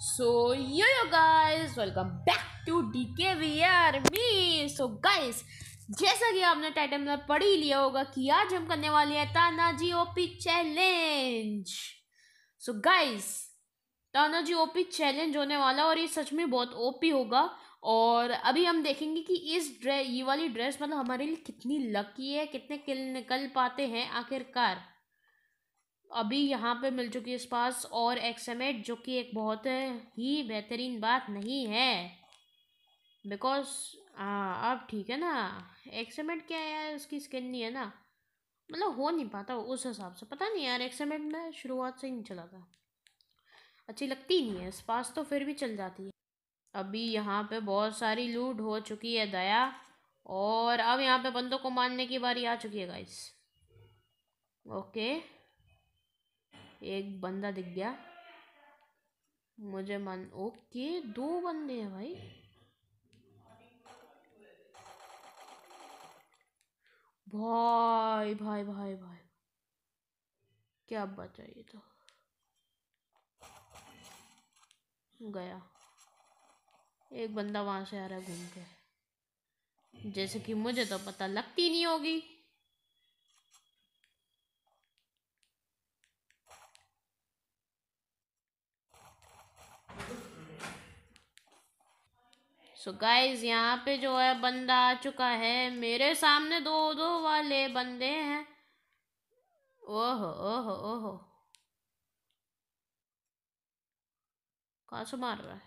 So yo yo guys welcome back to D K V R me so guys जैसा कि आपने title में पढ़ ही लिया होगा कि आज हम करने वाले हैं Tana Tanaji OP challenge so guys Tanaji OP challenge होने वाला और ये सच में बहुत ओपी होगा और अभी हम देखेंगे कि इस ड्रेस ये वाली ड्रेस मतलब हमारे लिए कितनी लकी है कितने किल निकल पाते हैं आखिरकार अभी यहाँ पे मिल चुकी है स्पास और एक्समेट जो कि एक बहुत ही बेहतरीन बात नहीं है बिकॉज हाँ अब ठीक है ना एक्समेट क्या है यार उसकी स्किन नहीं है ना मतलब हो नहीं पाता उस हिसाब से पता नहीं यार एक्समेट में शुरुआत से ही नहीं चला था अच्छी लगती नहीं है स्पास तो फिर भी चल जाती है अभी यहाँ पे बहुत सारी लूट हो चुकी है दया और अब यहाँ पे बंदों को मारने की बारी आ चुकी है गाइस ओके एक बंदा दिख गया मुझे मन ओके दो बंदे हैं भाई भाई भाई भाई भाई क्या बचा ये तो गया एक बंदा वहां से आ रहा है घूम के जैसे कि मुझे तो पता लगती नहीं होगी सो गाइज यहाँ पे जो है बंदा आ चुका है मेरे सामने दो दो वाले बंदे हैं ओहो ओहो ओहो कहाँ से मार रहा है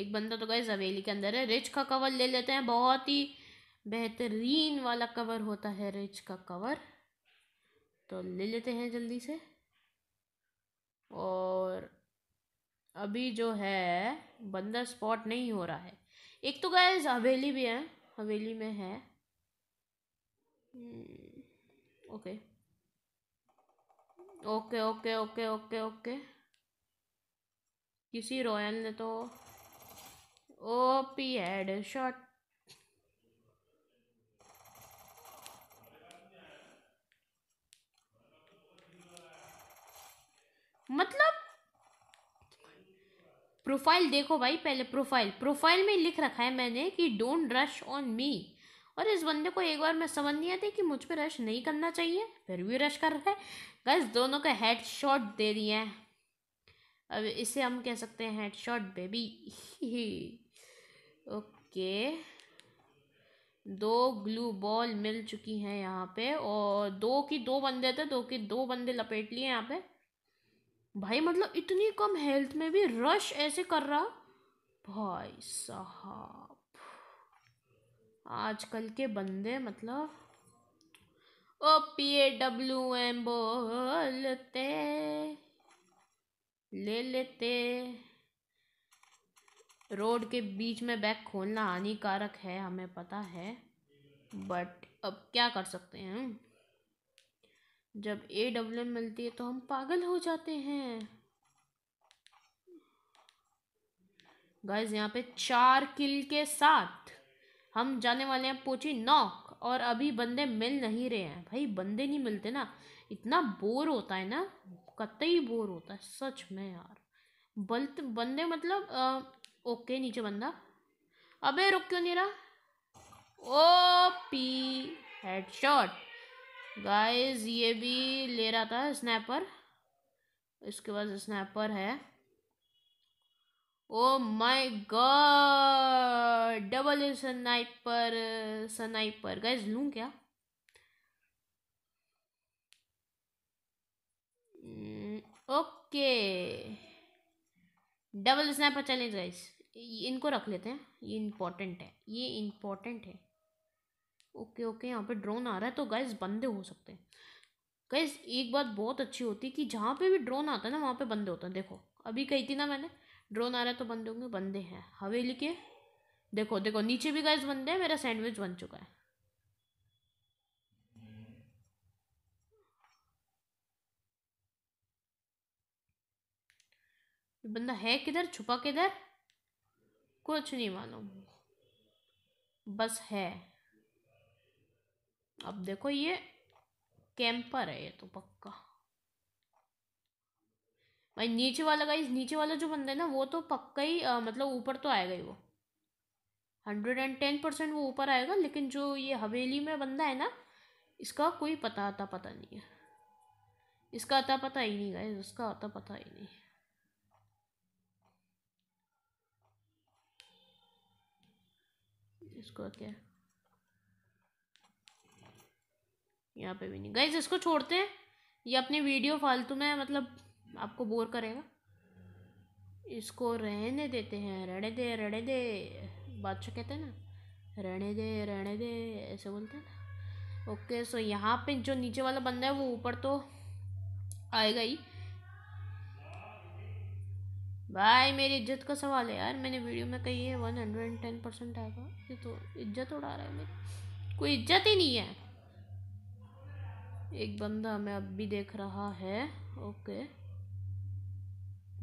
एक बंदा तो गाइज हवेली के अंदर है रिच का कवर ले लेते हैं बहुत ही बेहतरीन वाला कवर होता है रिच का कवर तो ले लेते हैं जल्दी से और अभी जो है बंदर स्पॉट नहीं हो रहा है एक तो गाय हवेली भी है हवेली में है okay okay okay okay okay okay किसी रॉयल ने तो ओ पी हेड शॉट मतलब प्रोफाइल देखो भाई पहले प्रोफाइल प्रोफाइल में लिख रखा है मैंने कि डोंट रश ऑन मी और इस बंदे को एक बार मैं समझ नहीं आती कि मुझ पर रश नहीं करना चाहिए फिर भी रश कर रहा है बस दोनों का हेड शॉट दे दिया है अब इसे हम कह सकते हैं हेड शॉट बेबी ओके दो ग्लू बॉल मिल चुकी हैं यहाँ पे और दो की दो बंदे थे दो की दो बंदे लपेट लिए यहाँ पे भाई मतलब इतनी कम हेल्थ में भी रश ऐसे कर रहा भाई साहब आजकल के बंदे मतलब O P A W M बोलते ले लेते रोड के बीच में बैग खोलना हानिकारक है हमें पता है बट अब क्या कर सकते हैं जब ए डब्ल्यू एम मिलती है तो हम पागल हो जाते हैं गाइज यहाँ पे चार किल के साथ हम जाने वाले हैं पोची नॉक और अभी बंदे मिल नहीं रहे हैं भाई बंदे नहीं मिलते ना इतना बोर होता है ना कतई बोर होता है सच में यार बल्त बंदे मतलब आ, ओके नीचे बंदा अबे रुक क्यों नहीं रहा ओ पी हेडशॉट गाइस ये भी ले रहा था स्नैपर इसके पास स्नैपर है oh my god double sniper sniper guys लूँ क्या okay double sniper challenge guys इनको रख लेते हैं ये इम्पोर्टेंट है ये इम्पोर्टेंट है ओके ओके यहाँ पे ड्रोन आ रहा है तो गैस बंदे हो सकते हैं गैस एक बात बहुत अच्छी होती है कि जहाँ पे भी ड्रोन आता है ना वहाँ पे बंदे होते हैं देखो अभी कही थी ना मैंने ड्रोन आ रहा है तो बंदे होंगे बंदे हैं हवेली के देखो देखो नीचे भी गैस बंदे हैं मेरा सैंडविच बन चुका है बंदा है किधर छुपा किधर कुछ नहीं मालूम बस है अब देखो ये कैंपर है ये तो पक्का भाई नीचे वाला गाइज नीचे वाला जो बंदा है ना वो तो पक्का ही आ, मतलब ऊपर तो आएगा ही वो हंड्रेड एंड टेन परसेंट वो ऊपर आएगा लेकिन जो ये हवेली में बंदा है ना इसका कोई पता आता पता नहीं है इसका आता पता ही नहीं गाइज उसका आता पता ही नहीं इसको क्या यहाँ पे भी नहीं गाइज इसको छोड़ते हैं ये अपनी वीडियो फालतू में मतलब आपको बोर करेगा इसको रहने देते हैं रहने दे रहने दे बादशाह कहते हैं ना रहने दे रहने दे ऐसे बोलते हैं ना ओके सो यहाँ पे जो नीचे वाला बंदा है वो ऊपर तो आएगा ही भाई मेरी इज्जत का सवाल है यार मैंने वीडियो में कही है one hundred and ten percent आएगा ये तो इज्जत उड़ा रहा है मेरी कोई इज्जत ही नहीं है एक बंदा हमें अब भी देख रहा है ओके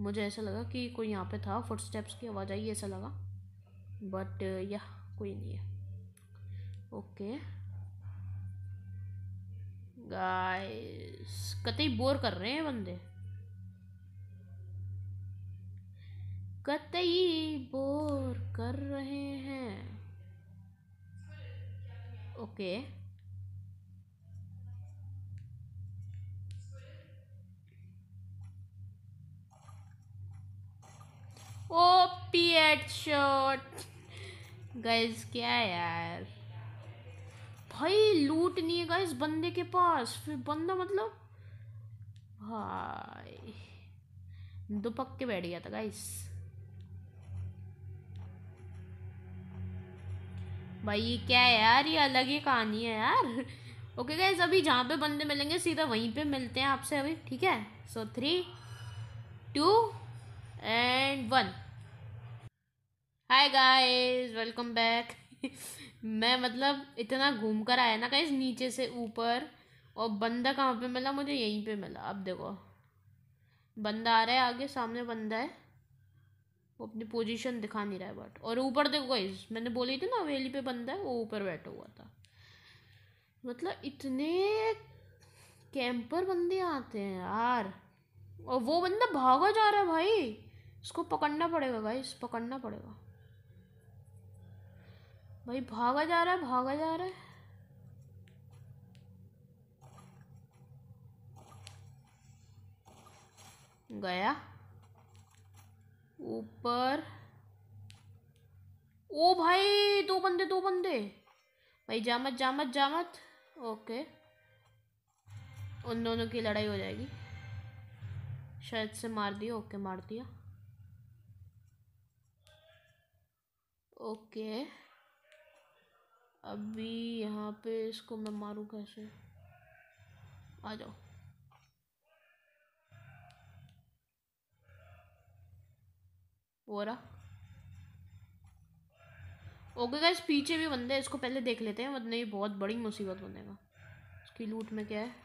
मुझे ऐसा लगा कि कोई यहाँ पे था फुटस्टेप्स की आवाज़ आई ऐसा लगा बट यह कोई नहीं है ओके गाइस कतई बोर कर रहे हैं बंदे कतई बोर कर रहे हैं ओके okay. हेडशॉट गाइस क्या यार भाई लूट नहीं है गाइस बंदे के पास फिर बंदा मतलब भाई दुपक के बैठ गया था गाइस भाई ये क्या है यार ये अलग ही कहानी है यार ओके गाइज अभी जहाँ पे बंदे मिलेंगे सीधा वहीं पे मिलते हैं आपसे अभी ठीक है so three two and one hi guys welcome back मैं मतलब इतना घूम कर आया ना कहीं नीचे से ऊपर और बंदा कहाँ पे मिला मुझे यहीं पे मिला अब देखो बंदा आ रहा है आगे सामने बंदा है वो अपनी पोजीशन दिखा नहीं रहा है बट और ऊपर देखो गाइस मैंने बोली थी ना हवेली पे बंदा है वो ऊपर बैठा हुआ था मतलब इतने कैंपर बंदे आते हैं यार और वो बंदा भागा जा रहा है भाई इसको पकड़ना पड़ेगा भाई इस पकड़ना पड़ेगा भाई भागा जा रहा है भागा जा रहा है गया ऊपर ओ भाई दो बंदे दो बंदे भाई जामत जामत जामत ओके उन दोनों की लड़ाई हो जाएगी शायद से मार दिया ओके मार दिया ओके अभी यहाँ पे इसको मैं मारूँ कैसे आ जाओ रहा ओके गाइस पीछे भी बंदे इसको पहले देख लेते हैं वरना ये बहुत बड़ी मुसीबत बनेगा इसकी लूट में क्या है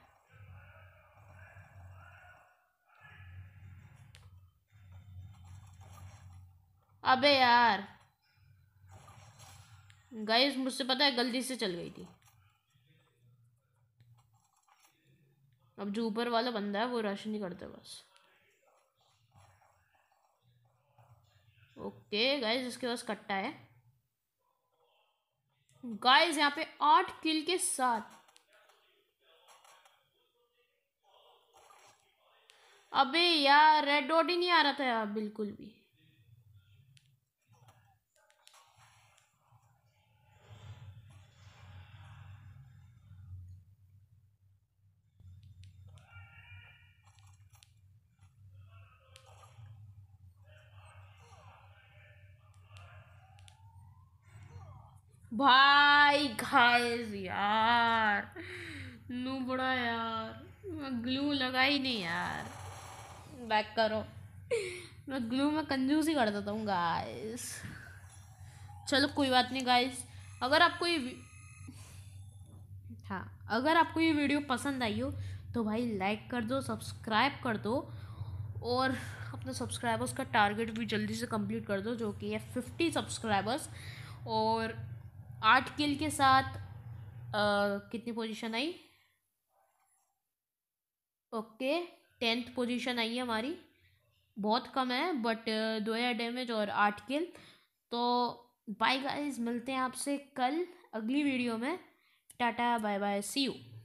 अबे यार गाइस मुझसे पता है गलती से चल गई थी अब जो ऊपर वाला बंदा है वो रश नहीं करता बस ओके गाइस इसके पास कट्टा है गाइस यहाँ पे आठ किल के साथ अबे यार रेड डॉट ही नहीं आ रहा था यार बिल्कुल भी भाई घायस यार नू बड़ा यार ग्लू लगा ही नहीं यार बैक करो मैं ग्लू में कंजूस ही कर देता हूँ गाइस चलो कोई बात नहीं गाइस अगर आपको ये हाँ अगर आपको ये वीडियो पसंद आई हो तो भाई लाइक कर दो सब्सक्राइब कर दो और अपने सब्सक्राइबर्स का टारगेट भी जल्दी से कंप्लीट कर दो जो कि है फिफ्टी सब्सक्राइबर्स और आठ किल के साथ आ, कितनी पोजीशन आई ओके टेंथ पोजीशन आई है हमारी बहुत कम है बट दो हज़ार डैमेज और आठ किल तो बाय गाइस मिलते हैं आपसे कल अगली वीडियो में tata bye bye see you